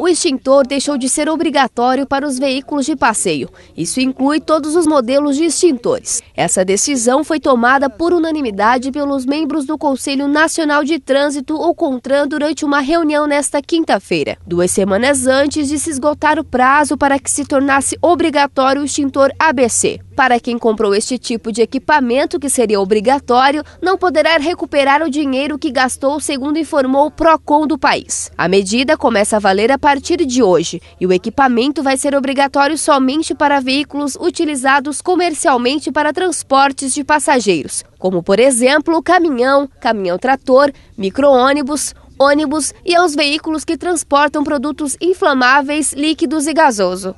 O extintor deixou de ser obrigatório para os veículos de passeio. Isso inclui todos os modelos de extintores. Essa decisão foi tomada por unanimidade pelos membros do Conselho Nacional de Trânsito, ou CONTRAN, durante uma reunião nesta quinta-feira, duas semanas antes de se esgotar o prazo para que se tornasse obrigatório o extintor ABC. Para quem comprou este tipo de equipamento, que seria obrigatório, não poderá recuperar o dinheiro que gastou, segundo informou o PROCON do país. A medida começa a valer a partir de hoje e o equipamento vai ser obrigatório somente para veículos utilizados comercialmente para transportes de passageiros, como, por exemplo, caminhão, caminhão-trator, micro-ônibus, ônibus e aos veículos que transportam produtos inflamáveis, líquidos e gasoso.